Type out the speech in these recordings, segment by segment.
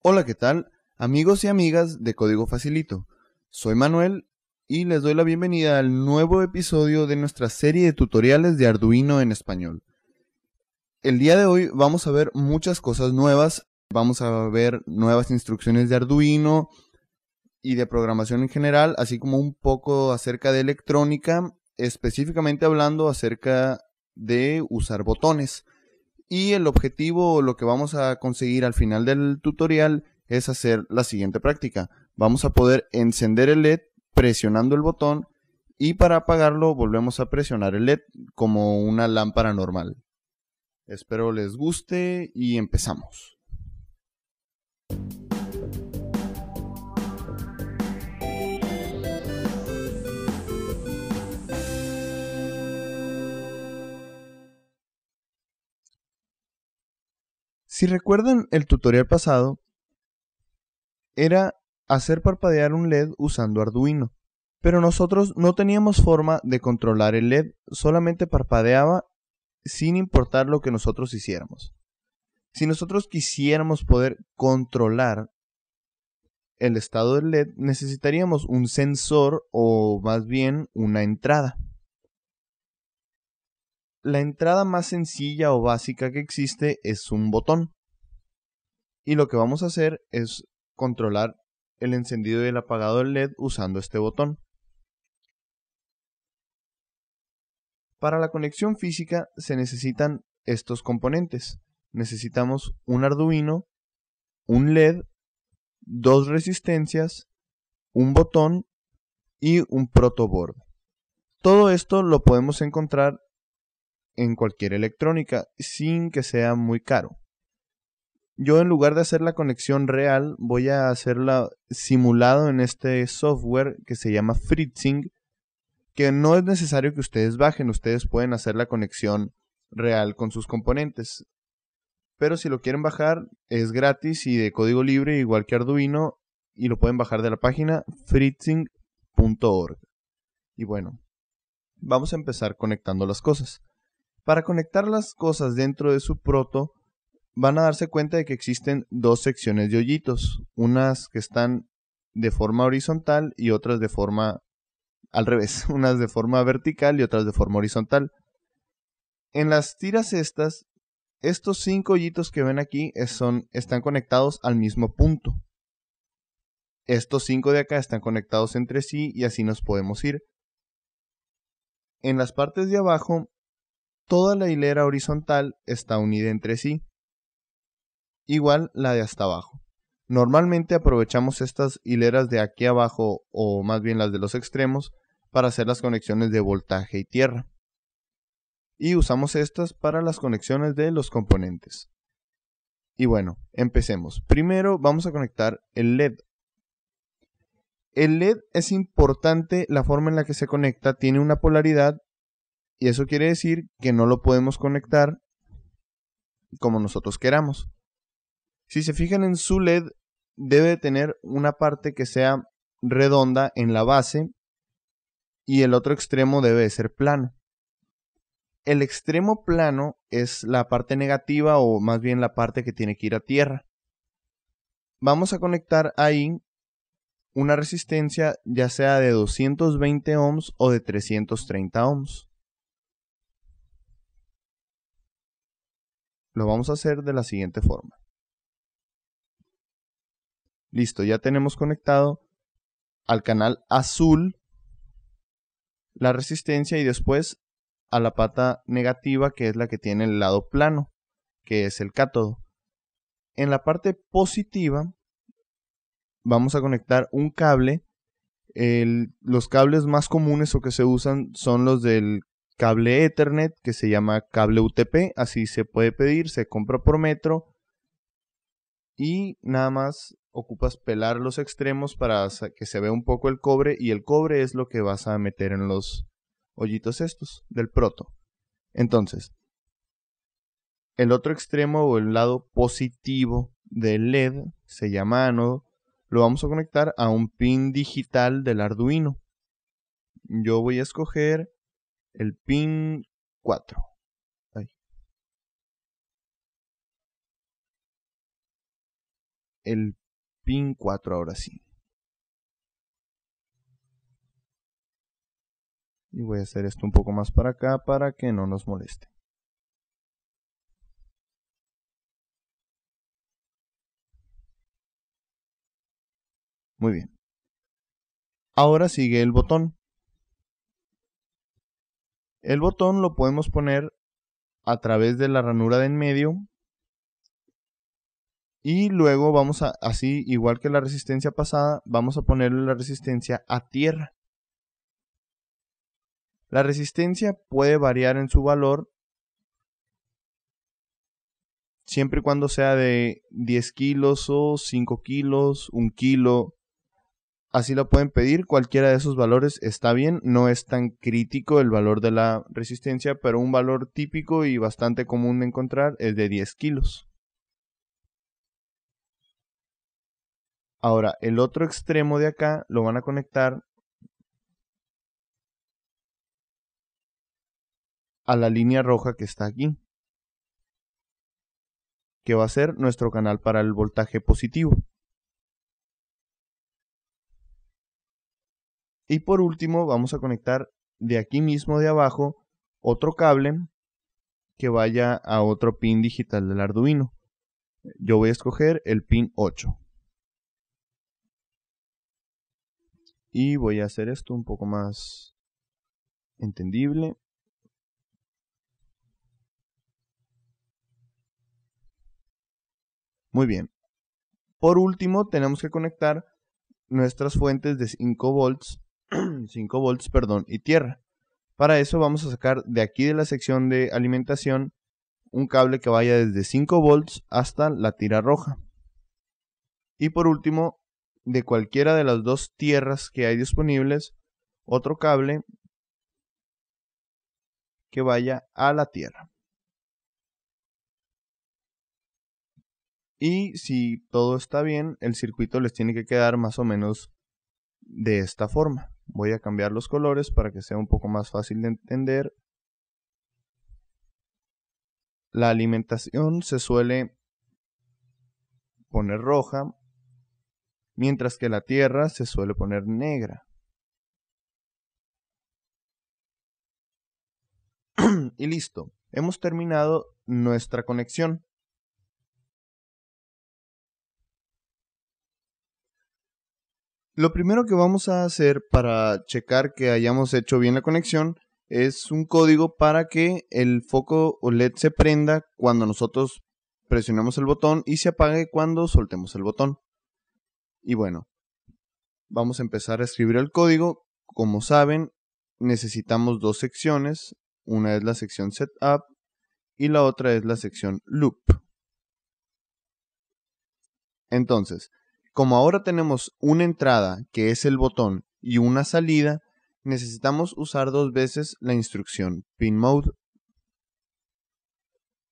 Hola, ¿qué tal? Amigos y amigas de Código Facilito. Soy Manuel y les doy la bienvenida al nuevo episodio de nuestra serie de tutoriales de Arduino en español. El día de hoy vamos a ver muchas cosas nuevas, vamos a ver nuevas instrucciones de Arduino y de programación en general, así como un poco acerca de electrónica, específicamente hablando acerca de usar botones y el objetivo lo que vamos a conseguir al final del tutorial es hacer la siguiente práctica. Vamos a poder encender el LED presionando el botón y para apagarlo volvemos a presionar el LED como una lámpara normal. Espero les guste y empezamos. Si recuerdan el tutorial pasado, era hacer parpadear un LED usando Arduino, pero nosotros no teníamos forma de controlar el LED, solamente parpadeaba sin importar lo que nosotros hiciéramos. Si nosotros quisiéramos poder controlar el estado del LED, necesitaríamos un sensor o más bien una entrada la entrada más sencilla o básica que existe es un botón. Y lo que vamos a hacer es controlar el encendido y el apagado del LED usando este botón. Para la conexión física se necesitan estos componentes. Necesitamos un Arduino, un LED, dos resistencias, un botón y un protoboard. Todo esto lo podemos encontrar en cualquier electrónica sin que sea muy caro. Yo en lugar de hacer la conexión real voy a hacerla simulado en este software que se llama Fritzing, que no es necesario que ustedes bajen, ustedes pueden hacer la conexión real con sus componentes. Pero si lo quieren bajar es gratis y de código libre igual que Arduino y lo pueden bajar de la página fritzing.org. Y bueno, vamos a empezar conectando las cosas. Para conectar las cosas dentro de su proto, van a darse cuenta de que existen dos secciones de hoyitos, unas que están de forma horizontal y otras de forma al revés, unas de forma vertical y otras de forma horizontal. En las tiras estas, estos cinco hoyitos que ven aquí son, están conectados al mismo punto. Estos cinco de acá están conectados entre sí y así nos podemos ir. En las partes de abajo toda la hilera horizontal está unida entre sí, igual la de hasta abajo. Normalmente aprovechamos estas hileras de aquí abajo, o más bien las de los extremos, para hacer las conexiones de voltaje y tierra. Y usamos estas para las conexiones de los componentes. Y bueno, empecemos. Primero vamos a conectar el LED. El LED es importante la forma en la que se conecta, tiene una polaridad y eso quiere decir que no lo podemos conectar como nosotros queramos. Si se fijan en su LED, debe tener una parte que sea redonda en la base y el otro extremo debe ser plano. El extremo plano es la parte negativa o más bien la parte que tiene que ir a tierra. Vamos a conectar ahí una resistencia ya sea de 220 ohms o de 330 ohms. lo vamos a hacer de la siguiente forma. Listo, ya tenemos conectado al canal azul la resistencia y después a la pata negativa que es la que tiene el lado plano, que es el cátodo. En la parte positiva vamos a conectar un cable. los cables más comunes o que se usan son los del cable Ethernet que se llama cable UTP, así se puede pedir, se compra por metro y nada más ocupas pelar los extremos para que se vea un poco el cobre y el cobre es lo que vas a meter en los hoyitos estos del proto. Entonces, el otro extremo o el lado positivo del LED se llama Anodo, lo vamos a conectar a un pin digital del Arduino. Yo voy a escoger el pin 4. El pin 4 ahora sí. Y voy a hacer esto un poco más para acá para que no nos moleste. Muy bien. Ahora sigue el botón. El botón lo podemos poner a través de la ranura de en medio. Y luego vamos a, así, igual que la resistencia pasada, vamos a ponerle la resistencia a tierra. La resistencia puede variar en su valor siempre y cuando sea de 10 kilos o 5 kilos, 1 kilo, así lo pueden pedir, cualquiera de esos valores está bien, no es tan crítico el valor de la resistencia, pero un valor típico y bastante común de encontrar es de 10 kilos. Ahora, el otro extremo de acá lo van a conectar a la línea roja que está aquí, que va a ser nuestro canal para el voltaje positivo. Y por último vamos a conectar de aquí mismo de abajo otro cable que vaya a otro pin digital del Arduino. Yo voy a escoger el pin 8. Y voy a hacer esto un poco más entendible. Muy bien. Por último, tenemos que conectar nuestras fuentes de 5 volts 5 volts, perdón, y tierra. Para eso vamos a sacar de aquí de la sección de alimentación un cable que vaya desde 5 volts hasta la tira roja. Y por último, de cualquiera de las dos tierras que hay disponibles, otro cable que vaya a la tierra. Y si todo está bien, el circuito les tiene que quedar más o menos de esta forma. Voy a cambiar los colores para que sea un poco más fácil de entender. La alimentación se suele poner roja, mientras que la tierra se suele poner negra. y listo, hemos terminado nuestra conexión. Lo primero que vamos a hacer para checar que hayamos hecho bien la conexión es un código para que el foco OLED se prenda cuando nosotros presionemos el botón y se apague cuando soltemos el botón. Y bueno, vamos a empezar a escribir el código. Como saben, necesitamos dos secciones. Una es la sección setup y la otra es la sección loop. Entonces, como ahora tenemos una entrada, que es el botón, y una salida, necesitamos usar dos veces la instrucción pin mode.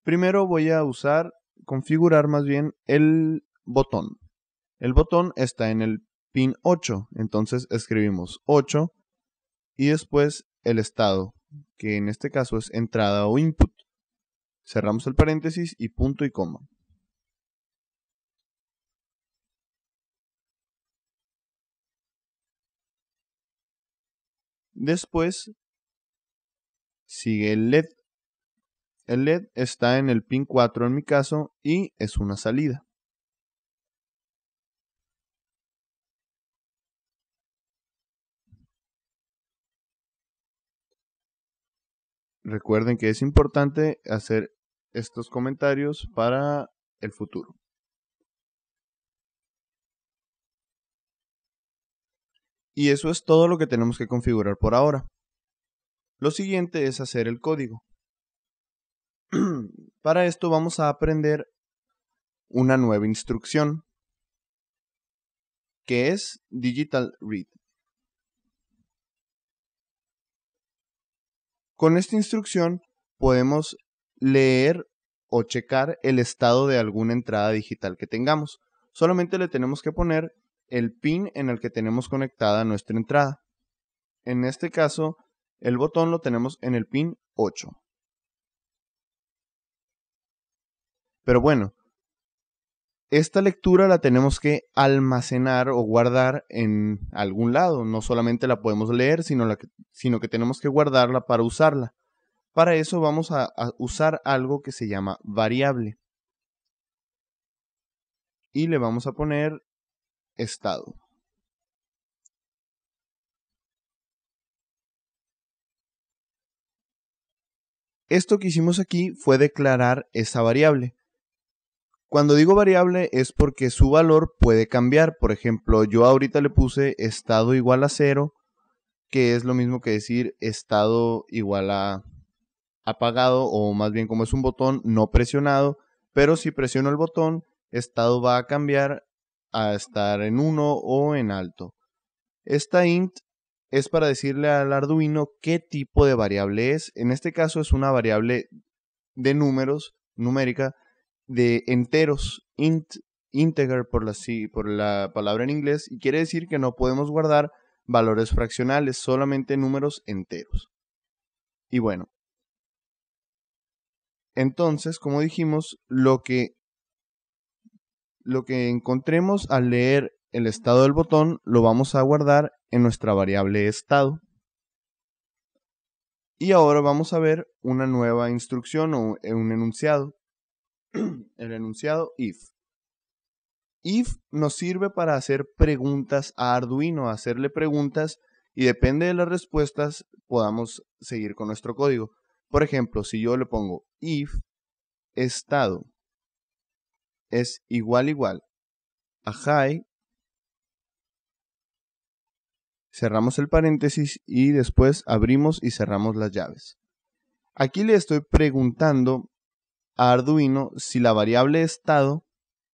Primero voy a usar, configurar más bien el botón. El botón está en el pin 8, entonces escribimos 8 y después el estado, que en este caso es entrada o input. Cerramos el paréntesis y punto y coma. Después sigue el LED. El LED está en el pin 4 en mi caso y es una salida. Recuerden que es importante hacer estos comentarios para el futuro. Y eso es todo lo que tenemos que configurar por ahora. Lo siguiente es hacer el código. Para esto vamos a aprender una nueva instrucción, que es digital read. Con esta instrucción podemos leer o checar el estado de alguna entrada digital que tengamos. Solamente le tenemos que poner el pin en el que tenemos conectada nuestra entrada. En este caso, el botón lo tenemos en el pin 8. Pero bueno, esta lectura la tenemos que almacenar o guardar en algún lado. No solamente la podemos leer, sino, que, tenemos que guardarla para usarla. Para eso vamos a usar algo que se llama variable. Y le vamos a poner Estado. Esto que hicimos aquí fue declarar esa variable. Cuando digo variable es porque su valor puede cambiar. Por ejemplo, yo ahorita le puse estado igual a cero, que es lo mismo que decir estado igual a apagado, o más bien como es un botón no presionado, pero si presiono el botón, estado va a cambiar a estar en 1 o en alto. Esta int es para decirle al Arduino qué tipo de variable es. En este caso es una variable de números, numérica, de enteros, int, integer por la, por la palabra en inglés, y quiere decir que no podemos guardar valores fraccionales, solamente números enteros. Y bueno, entonces, como dijimos, lo que lo que encontremos al leer el estado del botón lo vamos a guardar en nuestra variable estado. Y ahora vamos a ver una nueva instrucción o un enunciado. el enunciado if. If nos sirve para hacer preguntas a Arduino, hacerle preguntas y depende de las respuestas podamos seguir con nuestro código. Por ejemplo, si yo le pongo if estado es igual igual a high. Cerramos el paréntesis y después abrimos y cerramos las llaves. Aquí le estoy preguntando a Arduino si la variable estado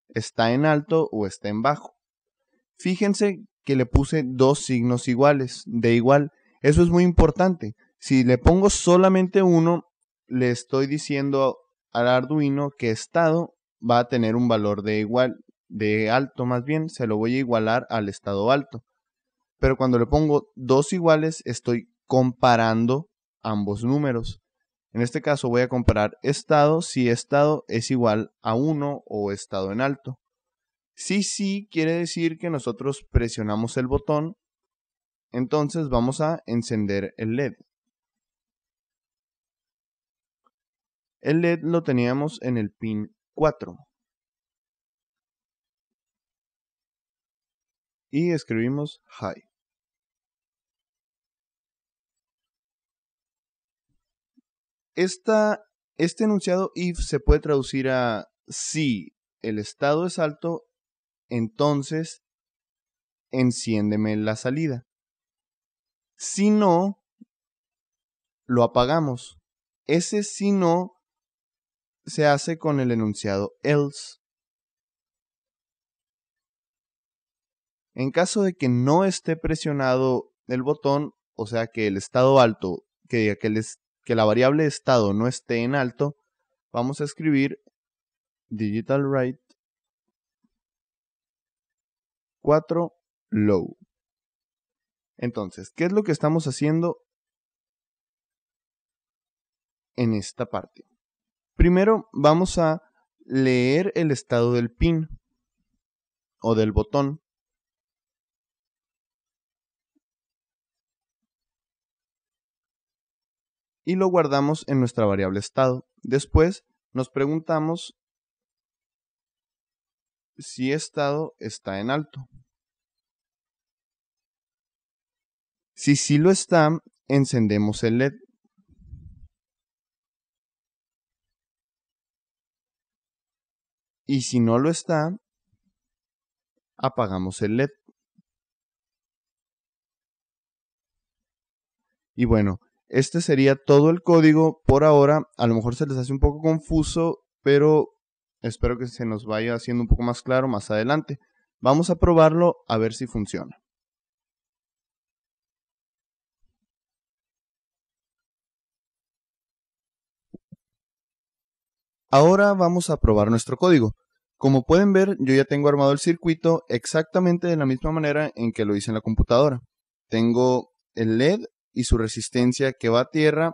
está en alto o está en bajo. Fíjense que le puse dos signos iguales, de igual. Eso es muy importante. Si le pongo solamente uno, le estoy diciendo al Arduino que estado va a tener un valor de igual, de alto más bien, se lo voy a igualar al estado alto. Pero cuando le pongo dos iguales, estoy comparando ambos números. En este caso voy a comparar estado si estado es igual a 1 o estado en alto. Si sí quiere decir que nosotros presionamos el botón, entonces vamos a encender el LED. El LED lo teníamos en el pin 4 Y escribimos high. Esta, este enunciado if se puede traducir a si el estado es alto, entonces enciéndeme la salida. Si no, lo apagamos. Ese si no se hace con el enunciado else. En caso de que no esté presionado el botón, o sea que el estado alto, que que, la variable estado no esté en alto, vamos a escribir digital write 4 low. Entonces, ¿qué es lo que estamos haciendo en esta parte? Primero vamos a leer el estado del pin o del botón. Y lo guardamos en nuestra variable estado. Después nos preguntamos si estado está en alto. Si sí lo está, encendemos el LED. Y si no lo está, apagamos el LED. Y bueno, este sería todo el código por ahora. A lo mejor se les hace un poco confuso, pero espero que se nos vaya haciendo un poco más claro más adelante. Vamos a probarlo a ver si funciona. Ahora vamos a probar nuestro código. Como pueden ver, yo ya tengo armado el circuito exactamente de la misma manera en que lo hice en la computadora. Tengo el LED y su resistencia que va a tierra.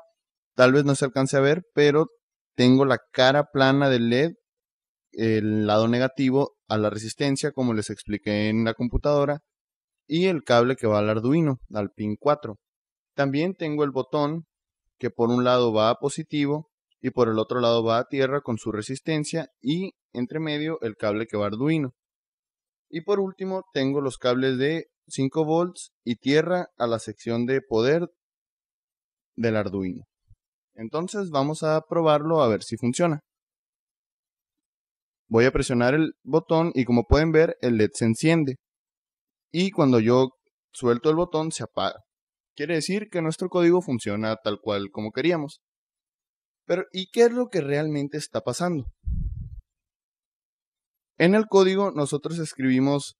Tal vez no se alcance a ver, pero tengo la cara plana del LED, el lado negativo a la resistencia, como les expliqué en la computadora, y el cable que va al Arduino, al pin 4. También tengo el botón que por un lado va a positivo y por el otro lado va a tierra con su resistencia y entre medio el cable que va a Arduino. Y por último tengo los cables de 5 volts y tierra a la sección de poder del Arduino. Entonces vamos a probarlo a ver si funciona. Voy a presionar el botón y como pueden ver el LED se enciende. Y cuando yo suelto el botón se apaga. Quiere decir que nuestro código funciona tal cual como queríamos. Pero, ¿y qué es lo que realmente está pasando? En el código nosotros escribimos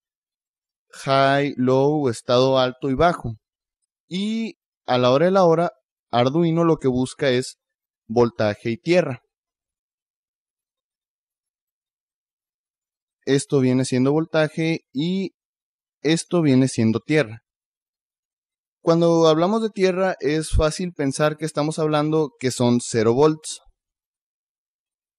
high, low, estado alto y bajo. Y a la hora de la hora, Arduino lo que busca es voltaje y tierra. Esto viene siendo voltaje y esto viene siendo tierra. Cuando hablamos de tierra es fácil pensar que estamos hablando que son 0 volts.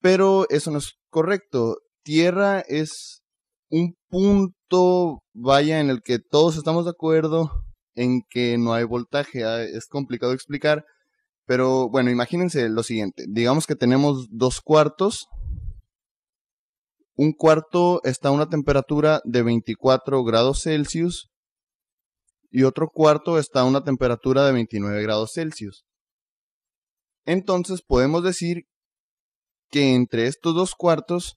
Pero eso no es correcto. Tierra es un punto, vaya, en el que todos estamos de acuerdo en que no hay voltaje. Ah, es complicado explicar. Pero bueno, imagínense lo siguiente. Digamos que tenemos dos cuartos. Un cuarto está a una temperatura de 24 grados Celsius y otro cuarto está a una temperatura de 29 grados Celsius. Entonces podemos decir que entre estos dos cuartos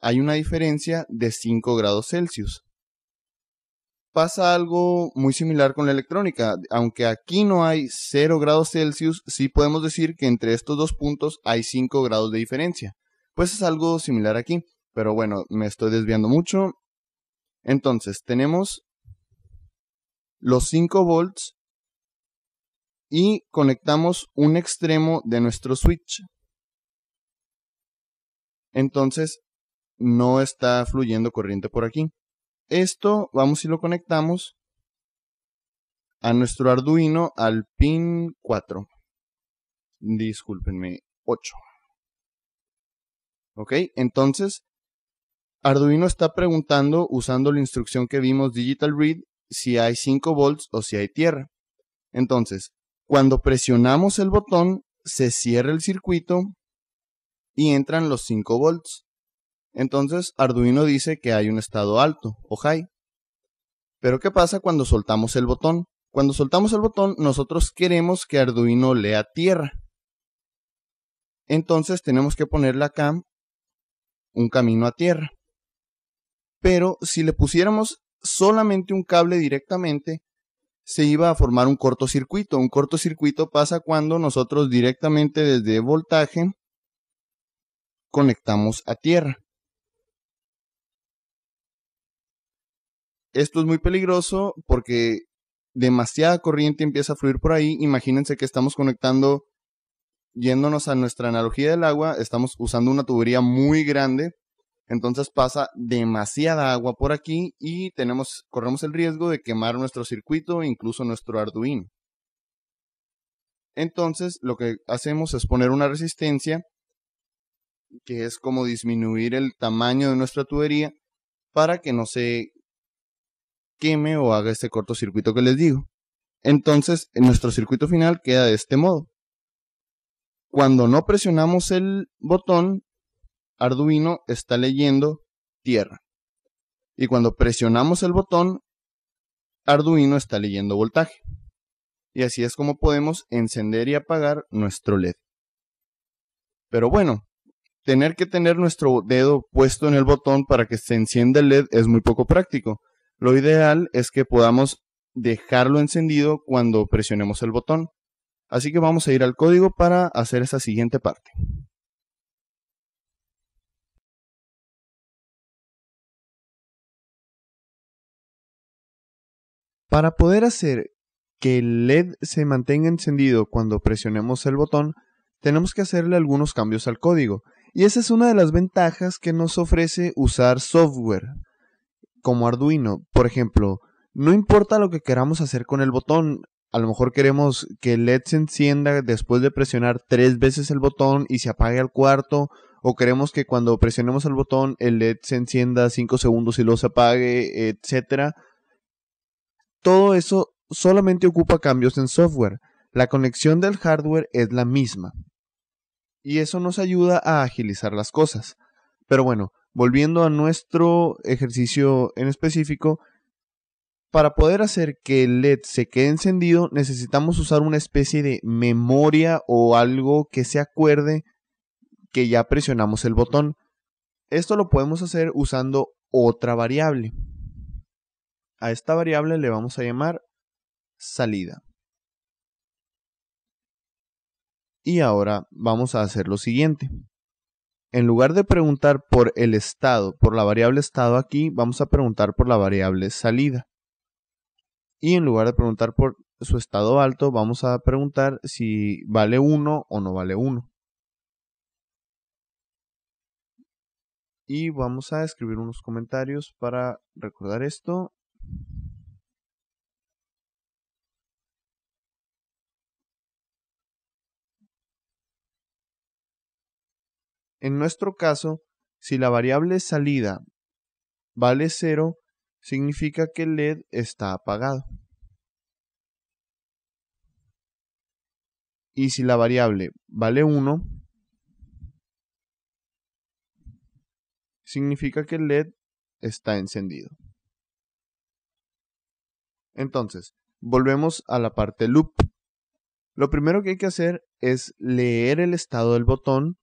hay una diferencia de 5 grados Celsius. Pasa algo muy similar con la electrónica, aunque aquí no hay 0 grados Celsius, sí podemos decir que entre estos dos puntos hay 5 grados de diferencia. Pues es algo similar aquí, pero bueno, me estoy desviando mucho. Entonces, tenemos los 5 volts y conectamos un extremo de nuestro switch. Entonces no está fluyendo corriente por aquí. Esto vamos y lo conectamos a nuestro Arduino al pin 4. Discúlpenme, 8. Ok, entonces Arduino está preguntando usando la instrucción que vimos digital read si hay 5 volts o si hay tierra. Entonces, cuando presionamos el botón, se cierra el circuito y entran los 5 volts. Entonces, Arduino dice que hay un estado alto o high. Pero ¿qué pasa cuando soltamos el botón? Cuando soltamos el botón, nosotros queremos que Arduino lea tierra. Entonces tenemos que ponerle acá un camino a tierra. Pero si le pusiéramos solamente un cable directamente, se iba a formar un cortocircuito. Un cortocircuito pasa cuando nosotros directamente desde voltaje conectamos a tierra. Esto es muy peligroso porque demasiada corriente empieza a fluir por ahí. Imagínense que estamos conectando, yéndonos a nuestra analogía del agua, estamos usando una tubería muy grande entonces pasa demasiada agua por aquí y tenemos, corremos el riesgo de quemar nuestro circuito e incluso nuestro Arduino. Entonces lo que hacemos es poner una resistencia, que es como disminuir el tamaño de nuestra tubería para que no se queme o haga este cortocircuito que les digo. Entonces nuestro circuito final queda de este modo. Cuando no presionamos el botón, Arduino está leyendo tierra. Y cuando presionamos el botón, Arduino está leyendo voltaje. Y así es como podemos encender y apagar nuestro LED. Pero bueno, tener que tener nuestro dedo puesto en el botón para que se encienda el LED es muy poco práctico. Lo ideal es que podamos dejarlo encendido cuando presionemos el botón. Así que vamos a ir al código para hacer esa siguiente parte. Para poder hacer que el LED se mantenga encendido cuando presionemos el botón, tenemos que hacerle algunos cambios al código. Y esa es una de las ventajas que nos ofrece usar software como Arduino. Por ejemplo, no importa lo que queramos hacer con el botón, a lo mejor queremos que el LED se encienda después de presionar tres veces el botón y se apague al cuarto, o queremos que cuando presionemos el botón el LED se encienda 5 segundos y luego se apague, etcétera todo eso solamente ocupa cambios en software. La conexión del hardware es la misma. Y eso nos ayuda a agilizar las cosas. Pero bueno, volviendo a nuestro ejercicio en específico, para poder hacer que el LED se quede encendido necesitamos usar una especie de memoria o algo que se acuerde que ya presionamos el botón. Esto lo podemos hacer usando otra variable a esta variable le vamos a llamar salida. Y ahora vamos a hacer lo siguiente. En lugar de preguntar por el estado, por la variable estado aquí, vamos a preguntar por la variable salida. Y en lugar de preguntar por su estado alto, vamos a preguntar si vale 1 o no vale 1. Y vamos a escribir unos comentarios para recordar esto. En nuestro caso, si la variable salida vale 0, significa que el LED está apagado. Y si la variable vale 1, significa que el LED está encendido. Entonces, volvemos a la parte loop. Lo primero que hay que hacer es leer el estado del botón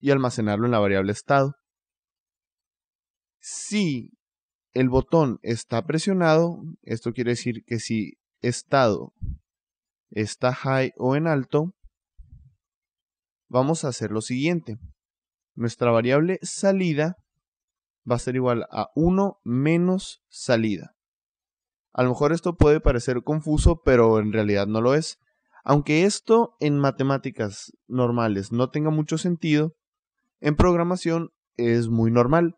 y almacenarlo en la variable estado. Si el botón está presionado, esto quiere decir que si estado está high o en alto, vamos a hacer lo siguiente. Nuestra variable salida va a ser igual a 1 menos salida. A lo mejor esto puede parecer confuso, pero en realidad no lo es. Aunque esto en matemáticas normales no tenga mucho sentido, en programación es muy normal.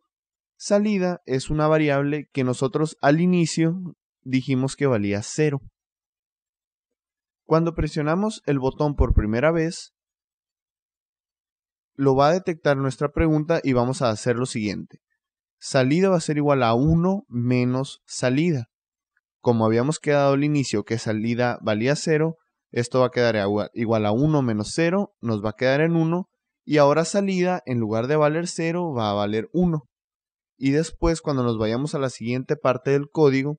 Salida es una variable que nosotros al inicio dijimos que valía 0. Cuando presionamos el botón por primera vez, lo va a detectar nuestra pregunta y vamos a hacer lo siguiente. Salida va a ser igual a 1 menos salida como habíamos quedado al inicio que salida valía 0, esto va a quedar igual a 1 menos 0, nos va a quedar en 1, y ahora salida, en lugar de valer 0, va a valer 1. Y después, cuando nos vayamos a la siguiente parte del código,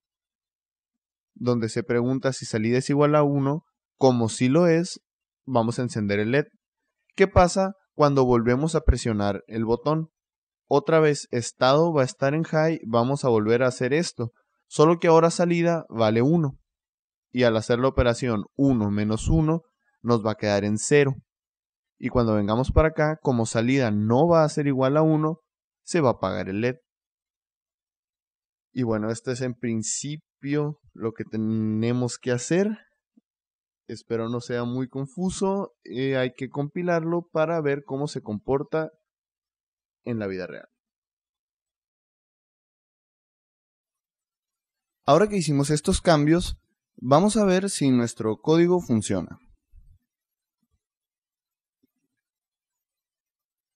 donde se pregunta si salida es igual a 1, como si lo es, vamos a encender el LED. ¿Qué pasa cuando volvemos a presionar el botón? Otra vez, estado va a estar en high, vamos a volver a hacer esto solo que ahora salida vale 1. Y al hacer la operación 1 menos 1 nos va a quedar en 0. Y cuando vengamos para acá, como salida no va a ser igual a 1, se va a apagar el LED. Y bueno, esto es en principio lo que tenemos que hacer. Espero no sea muy confuso. Eh, hay que compilarlo para ver cómo se comporta en la vida real. Ahora que hicimos estos cambios, vamos a ver si nuestro código funciona.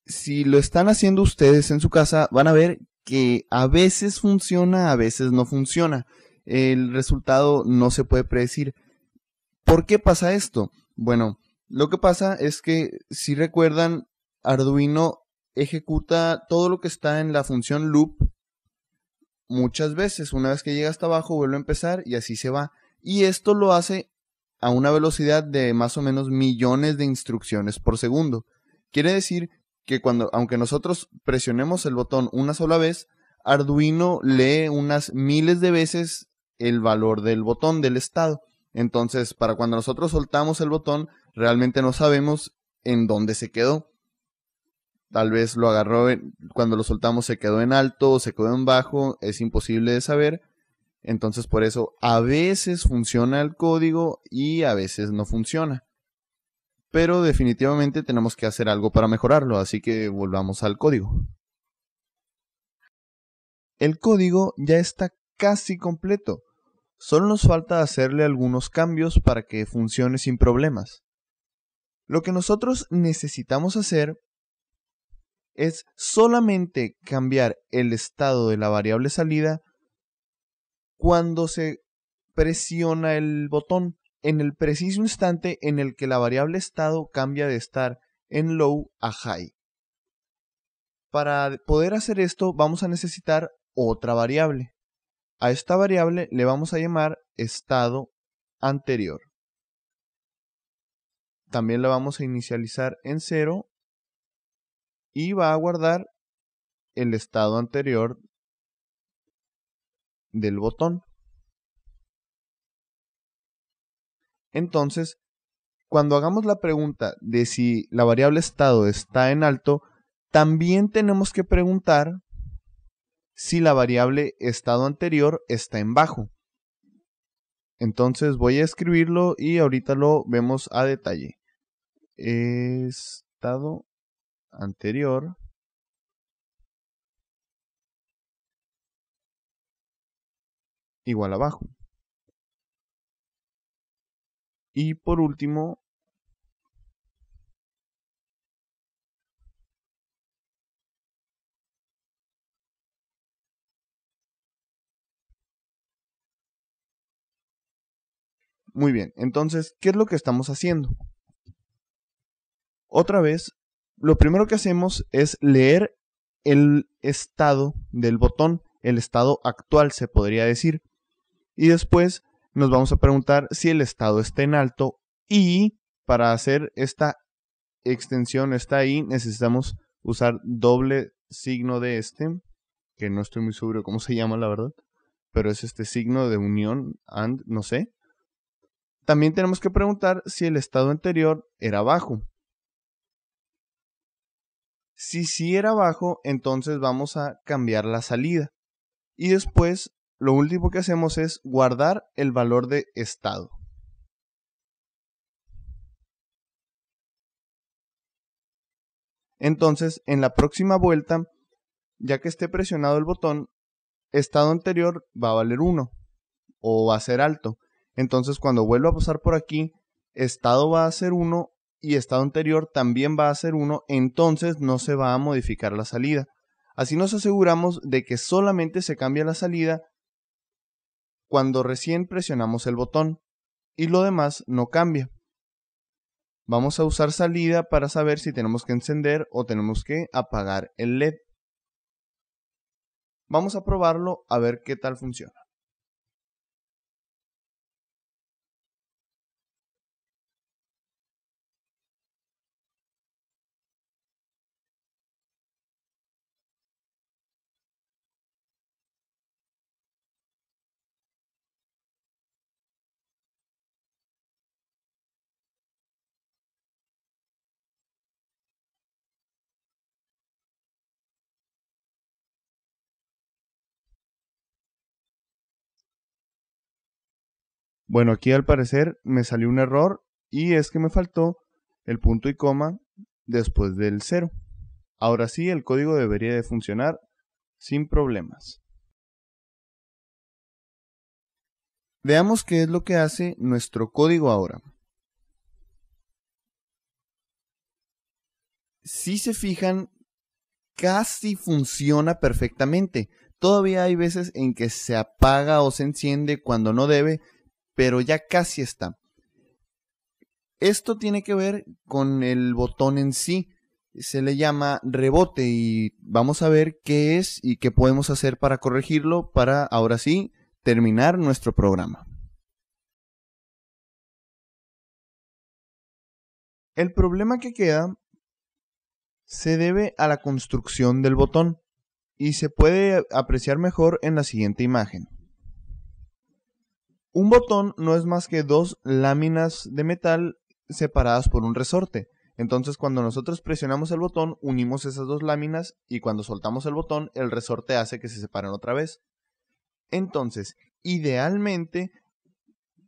Si lo están haciendo ustedes en su casa, van a ver que a veces funciona, a veces no funciona. El resultado no se puede predecir. ¿Por qué pasa esto? Bueno, lo que pasa es que si recuerdan, Arduino ejecuta todo lo que está en la función loop muchas veces. Una vez que llega hasta abajo, vuelve a empezar y así se va. Y esto lo hace a una velocidad de más o menos millones de instrucciones por segundo. Quiere decir que cuando, aunque nosotros presionemos el botón una sola vez, Arduino lee unas miles de veces el valor del botón del estado. Entonces, para cuando nosotros soltamos el botón, realmente no sabemos en dónde se quedó tal vez lo agarró, cuando lo soltamos se quedó en alto o se quedó en bajo, es imposible de saber. Entonces por eso a veces funciona el código y a veces no funciona. Pero definitivamente tenemos que hacer algo para mejorarlo, así que volvamos al código. El código ya está casi completo. Solo nos falta hacerle algunos cambios para que funcione sin problemas. Lo que nosotros necesitamos hacer es solamente cambiar el estado de la variable salida cuando se presiona el botón en el preciso instante en el que la variable estado cambia de estar en low a high. Para poder hacer esto vamos a necesitar otra variable. A esta variable le vamos a llamar estado anterior. También la vamos a inicializar en 0 y va a guardar el estado anterior del botón. Entonces, cuando hagamos la pregunta de si la variable estado está en alto, también tenemos que preguntar si la variable estado anterior está en bajo. Entonces voy a escribirlo y ahorita lo vemos a detalle. Estado anterior igual abajo. Y por último, Muy bien, entonces, ¿qué es lo que estamos haciendo? Otra vez lo primero que hacemos es leer el estado del botón, el estado actual se podría decir. Y después nos vamos a preguntar si el estado está en alto y para hacer esta extensión, está ahí necesitamos usar doble signo de este, que no estoy muy seguro cómo se llama la verdad, pero es este signo de unión and, no sé. También tenemos que preguntar si el estado anterior era bajo. Si si era bajo, entonces vamos a cambiar la salida. Y después, lo último que hacemos es guardar el valor de estado. Entonces, en la próxima vuelta, ya que esté presionado el botón, estado anterior va a valer 1 o va a ser alto. Entonces, cuando vuelva a pasar por aquí, estado va a ser 1 y estado anterior también va a ser 1, entonces no se va a modificar la salida. Así nos aseguramos de que solamente se cambia la salida cuando recién presionamos el botón y lo demás no cambia. Vamos a usar salida para saber si tenemos que encender o tenemos que apagar el LED. Vamos a probarlo a ver qué tal funciona. Bueno, aquí al parecer me salió un error y es que me faltó el punto y coma después del cero. Ahora sí, el código debería de funcionar sin problemas. Veamos qué es lo que hace nuestro código ahora. Si se fijan, casi funciona perfectamente. Todavía hay veces en que se apaga o se enciende cuando no debe pero ya casi está. Esto tiene que ver con el botón en sí. Se le llama rebote y vamos a ver qué es y qué podemos hacer para corregirlo para ahora sí terminar nuestro programa. El problema que queda se debe a la construcción del botón y se puede apreciar mejor en la siguiente imagen. Un botón no es más que dos láminas de metal separadas por un resorte. Entonces cuando nosotros presionamos el botón, unimos esas dos láminas y cuando soltamos el botón, el resorte hace que se separen otra vez. Entonces, idealmente,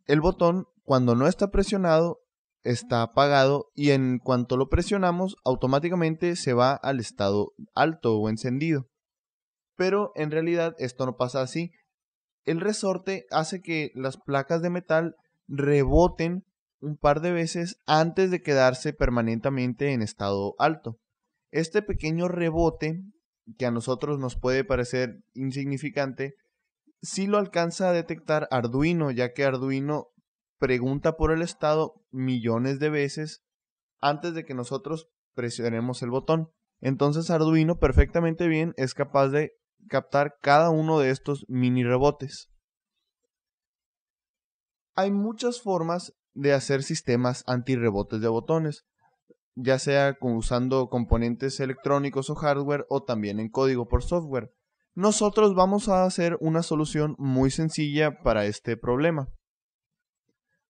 el botón cuando no está presionado, está apagado y en cuanto lo presionamos, automáticamente se va al estado alto o encendido. Pero en realidad esto no pasa así, el resorte hace que las placas de metal reboten un par de veces antes de quedarse permanentemente en estado alto. Este pequeño rebote, que a nosotros nos puede parecer insignificante, sí lo alcanza a detectar Arduino, ya que Arduino pregunta por el estado millones de veces antes de que nosotros presionemos el botón. Entonces Arduino perfectamente bien es capaz de captar cada uno de estos mini rebotes. Hay muchas formas de hacer sistemas antirrebotes de botones, ya sea usando componentes electrónicos o hardware o también en código por software. Nosotros vamos a hacer una solución muy sencilla para este problema.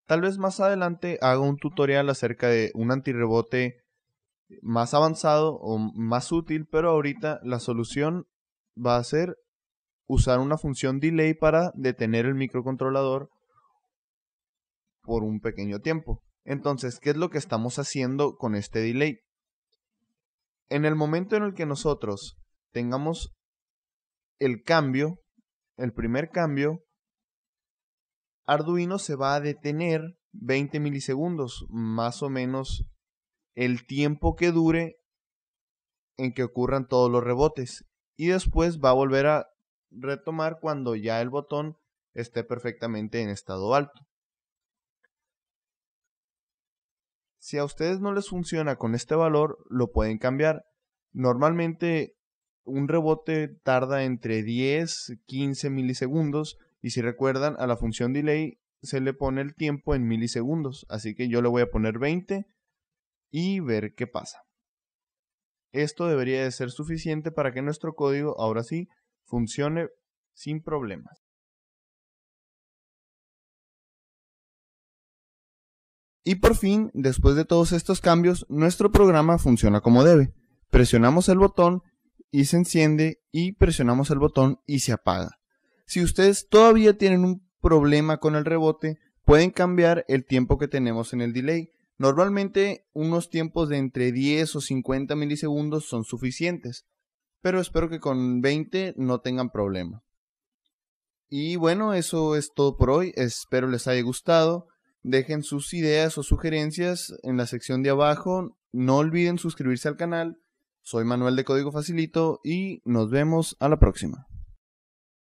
Tal vez más adelante haga un tutorial acerca de un antirrebote más avanzado o más útil, pero ahorita la solución va a ser usar una función delay para detener el microcontrolador por un pequeño tiempo. Entonces, ¿qué es lo que estamos haciendo con este delay? En el momento en el que nosotros tengamos el cambio, el primer cambio, Arduino se va a detener 20 milisegundos, más o menos el tiempo que dure en que ocurran todos los rebotes y después va a volver a retomar cuando ya el botón esté perfectamente en estado alto. Si a ustedes no les funciona con este valor, lo pueden cambiar. Normalmente un rebote tarda entre 10 15 milisegundos y si recuerdan a la función delay se le pone el tiempo en milisegundos, así que yo le voy a poner 20 y ver qué pasa. Esto debería de ser suficiente para que nuestro código ahora sí funcione sin problemas. Y por fin, después de todos estos cambios, nuestro programa funciona como debe. Presionamos el botón y se enciende y presionamos el botón y se apaga. Si ustedes todavía tienen un problema con el rebote, pueden cambiar el tiempo que tenemos en el delay. Normalmente unos tiempos de entre 10 o 50 milisegundos son suficientes, pero espero que con 20 no tengan problema. Y bueno, eso es todo por hoy, espero les haya gustado. Dejen sus ideas o sugerencias en la sección de abajo. No olviden suscribirse al canal. Soy Manuel de Código Facilito y nos vemos a la próxima.